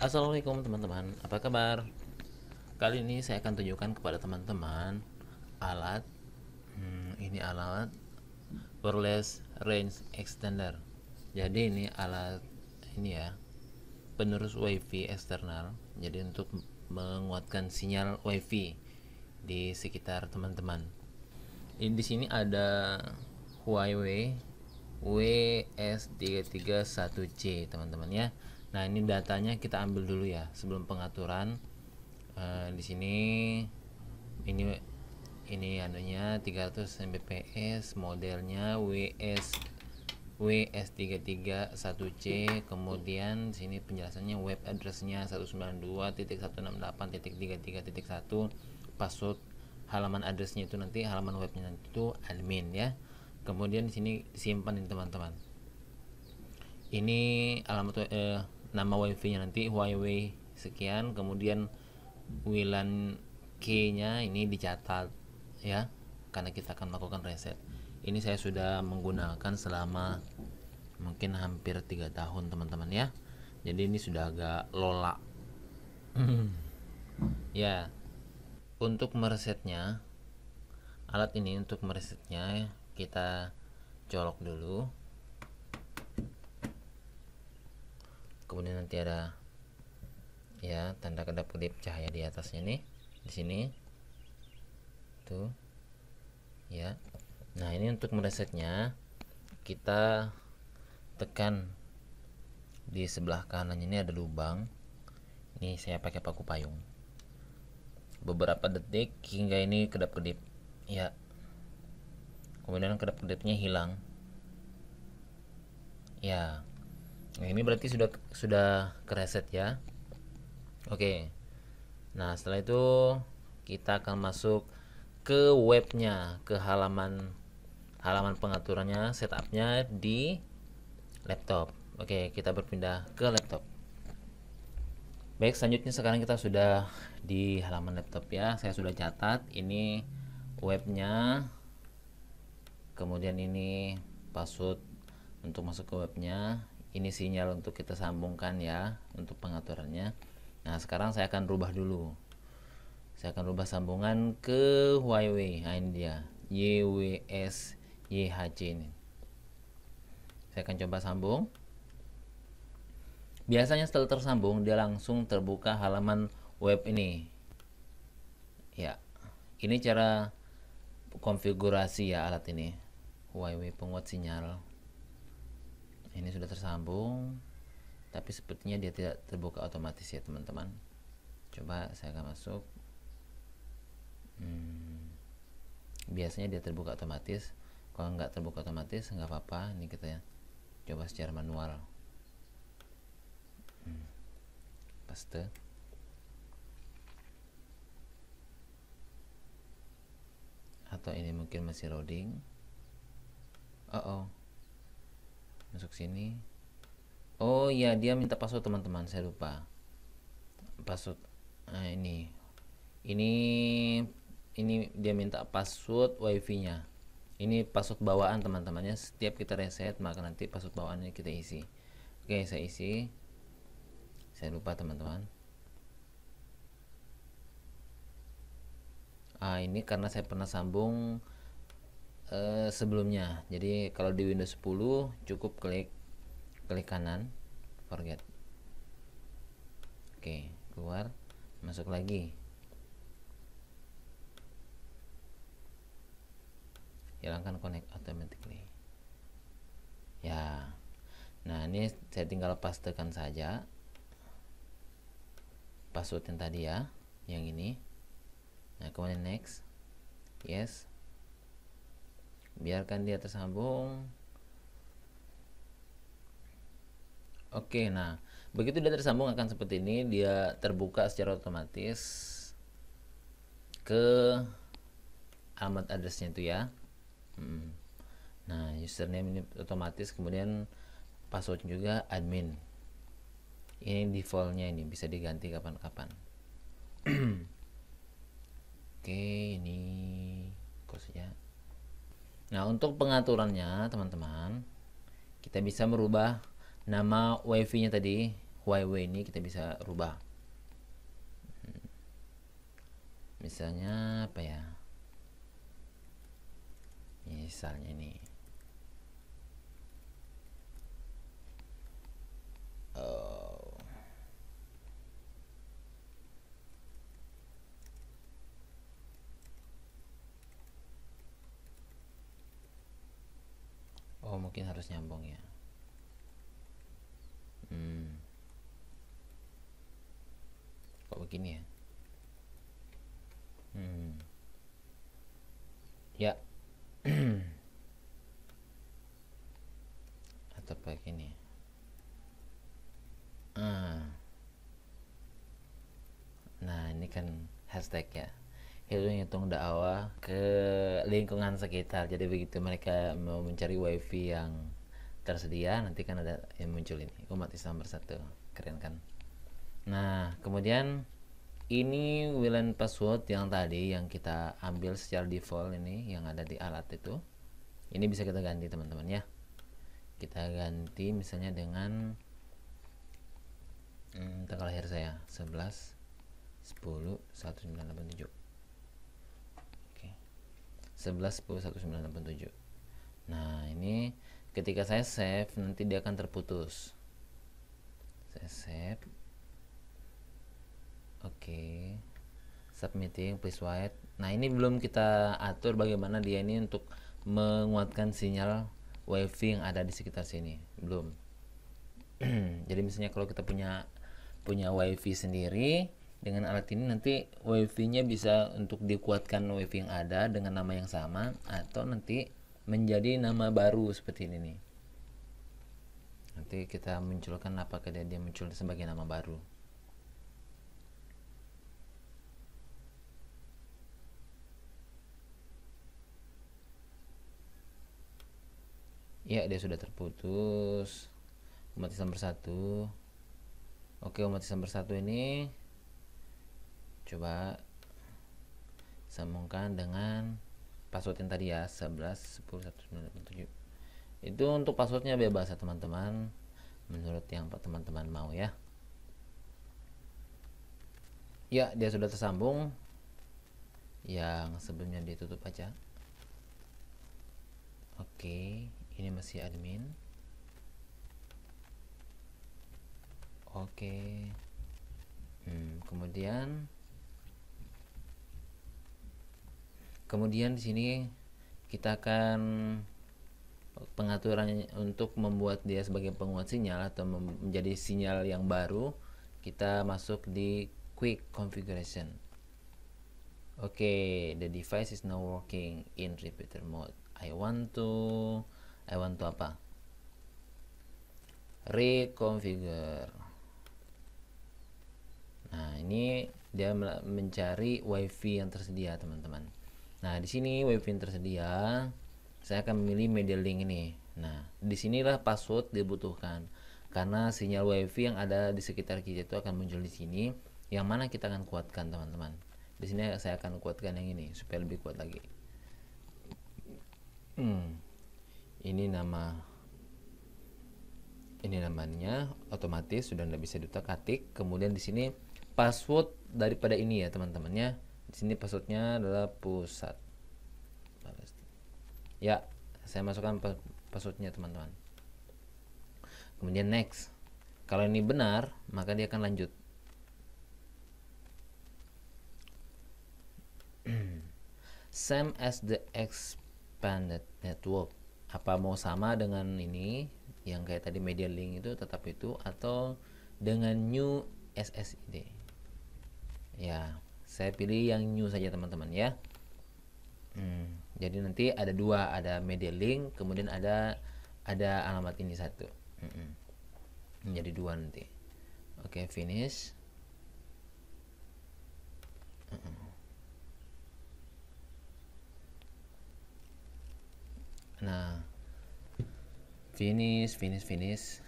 Assalamualaikum teman-teman, apa kabar? Kali ini saya akan tunjukkan kepada teman-teman alat hmm, ini alat wireless range extender. Jadi ini alat ini ya penerus wifi eksternal. Jadi untuk menguatkan sinyal wifi di sekitar teman-teman. Ini di sini ada Huawei WS331C teman-teman ya Nah, ini datanya kita ambil dulu ya sebelum pengaturan. E, di sini ini ini anunya 300 Mbps, modelnya WS WS331C, kemudian sini penjelasannya web addressnya 192.168.33.1 password halaman addressnya itu nanti halaman webnya nanti itu admin ya kemudian di sini simpan teman-teman ini alamat eh, nama wifi nya nanti Huawei sekian kemudian WLAN key nya ini dicatat ya karena kita akan melakukan reset ini saya sudah menggunakan selama mungkin hampir tiga tahun teman-teman ya jadi ini sudah agak lola hmm. ya untuk meresetnya alat ini untuk meresetnya kita colok dulu kemudian nanti ada ya tanda kedap-kedip cahaya di atasnya nih di sini tuh ya nah ini untuk meresetnya kita tekan di sebelah kanannya ini ada lubang ini saya pakai paku payung beberapa detik hingga ini kedap-kedip ya kemudian kedap-kedipnya hilang ya Nah, ini berarti sudah sudah kereset ya. Oke. Nah, setelah itu kita akan masuk ke webnya, ke halaman halaman pengaturannya, setupnya di laptop. Oke, kita berpindah ke laptop. Baik, selanjutnya sekarang kita sudah di halaman laptop ya. Saya sudah catat ini webnya. Kemudian ini password untuk masuk ke webnya ini sinyal untuk kita sambungkan ya untuk pengaturannya nah sekarang saya akan rubah dulu saya akan rubah sambungan ke Huawei nah ini dia YWS YHC ini saya akan coba sambung biasanya setelah tersambung dia langsung terbuka halaman web ini ya ini cara konfigurasi ya alat ini Huawei penguat sinyal ini sudah tersambung tapi sepertinya dia tidak terbuka otomatis ya teman-teman coba saya akan masuk hmm, biasanya dia terbuka otomatis kalau nggak terbuka otomatis nggak apa-apa ini kita ya, coba secara manual hmm, paste atau ini mungkin masih loading oh, -oh masuk sini oh iya dia minta password teman-teman saya lupa password nah, ini ini ini dia minta password wifi nya ini password bawaan teman-temannya setiap kita reset maka nanti password bawaannya kita isi oke saya isi saya lupa teman-teman ah ini karena saya pernah sambung uh, sebelumnya jadi kalau di Windows 10 cukup klik klik kanan forget oke keluar masuk lagi hilangkan connect automatically ya nah ini saya tinggal pastekan saja password yang tadi ya yang ini nah kemudian next yes biarkan dia tersambung oke nah begitu dia tersambung akan seperti ini dia terbuka secara otomatis ke alamat addressnya itu ya hmm. nah username ini otomatis kemudian password juga admin ini defaultnya ini bisa diganti kapan-kapan oke ini kursinya Nah, untuk pengaturannya, teman-teman, kita bisa merubah nama WiFi-nya tadi, Huawei ini kita bisa rubah. Hmm. Misalnya apa ya? Misalnya ini. Uh, mungkin harus nyambung ya hmm. kok begini ya hmm. ya atau begini ah. nah ini kan hashtag ya itu hitung dakwah ke lingkungan sekitar. Jadi begitu mereka mau mencari wifi yang tersedia, nanti kan ada yang muncul ini umat Islam bersatu. Keren kan? Nah, kemudian ini WLAN password yang tadi yang kita ambil secara default ini yang ada di alat itu. Ini bisa kita ganti teman-teman ya. Kita ganti misalnya dengan hmm, tanggal lahir saya 11 10 1987 11 10 1987 nah ini ketika saya save nanti dia akan terputus saya save oke okay. submitting please wait nah ini belum kita atur bagaimana dia ini untuk menguatkan sinyal wifi yang ada di sekitar sini belum jadi misalnya kalau kita punya punya wifi sendiri dengan alat ini nanti wifi-nya bisa untuk dikuatkan wifi yang ada dengan nama yang sama atau nanti menjadi nama baru seperti ini nih nanti kita munculkan apakah dia, muncul sebagai nama baru ya dia sudah terputus umat Islam bersatu oke umat Islam bersatu ini coba sambungkan dengan password yang tadi ya 11 10 197 itu untuk passwordnya bebas ya teman-teman menurut yang teman-teman mau ya ya dia sudah tersambung yang sebelumnya ditutup aja oke ini masih admin oke hmm, kemudian kemudian di sini kita akan pengaturan untuk membuat dia sebagai penguat sinyal atau menjadi sinyal yang baru kita masuk di quick configuration oke okay, the device is now working in repeater mode I want to I want to apa reconfigure nah ini dia mencari wifi yang tersedia teman-teman Nah, di sini WiFi tersedia. Saya akan memilih media link ini. Nah, disinilah password dibutuhkan karena sinyal WiFi yang ada di sekitar kita itu akan muncul di sini. Yang mana kita akan kuatkan teman-teman. Di sini saya akan kuatkan yang ini supaya lebih kuat lagi. Hmm, ini nama ini namanya otomatis sudah tidak bisa diutak atik. Kemudian di sini password daripada ini ya teman-temannya sini maksudnya adalah pusat ya saya masukkan passwordnya teman-teman kemudian next kalau ini benar maka dia akan lanjut same as the expanded network apa mau sama dengan ini yang kayak tadi media link itu tetap itu atau dengan new SSID ya saya pilih yang new saja teman-teman ya hmm, jadi nanti ada dua ada media link kemudian ada ada alamat ini satu hmm, hmm. menjadi dua nanti oke okay, finish hmm, hmm. nah finish finish finish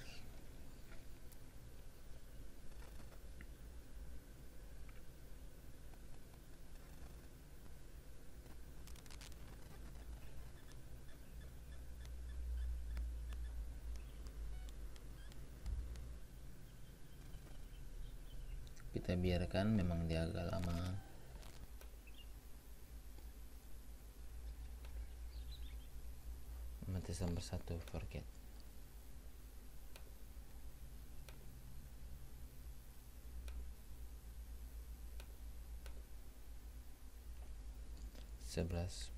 kita biarkan memang dia agak lama Matesan bersatu forget sebelas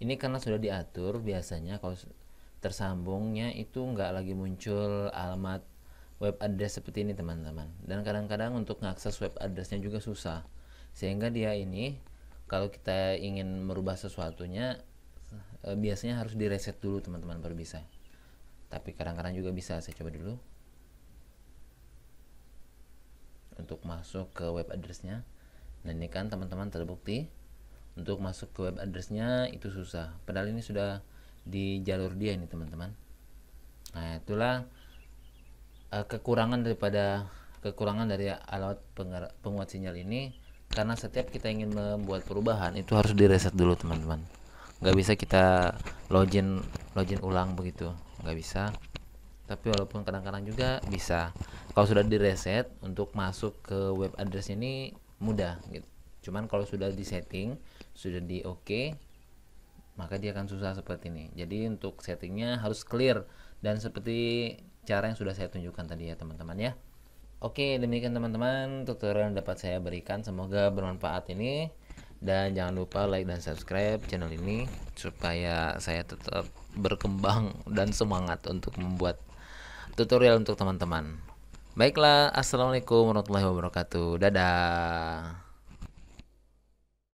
ini karena sudah diatur biasanya kalau tersambungnya itu nggak lagi muncul alamat web address seperti ini teman-teman dan kadang-kadang untuk mengakses web addressnya juga susah sehingga dia ini kalau kita ingin merubah sesuatunya eh, biasanya harus direset dulu teman-teman baru bisa tapi kadang-kadang juga bisa saya coba dulu untuk masuk ke web addressnya dan ini kan teman-teman terbukti untuk masuk ke web addressnya itu susah padahal ini sudah di jalur dia ini teman-teman nah itulah uh, kekurangan daripada kekurangan dari alat penguat sinyal ini karena setiap kita ingin membuat perubahan itu harus di reset dulu teman-teman nggak bisa kita login login ulang begitu nggak bisa tapi walaupun kadang-kadang juga bisa kalau sudah di reset untuk masuk ke web address ini mudah gitu cuman kalau sudah di setting sudah di oke maka dia akan susah seperti ini jadi untuk settingnya harus clear dan seperti cara yang sudah saya tunjukkan tadi ya teman-teman ya oke demikian teman-teman tutorial yang dapat saya berikan semoga bermanfaat ini dan jangan lupa like dan subscribe channel ini supaya saya tetap berkembang dan semangat untuk membuat tutorial untuk teman-teman baiklah assalamualaikum warahmatullahi wabarakatuh dadah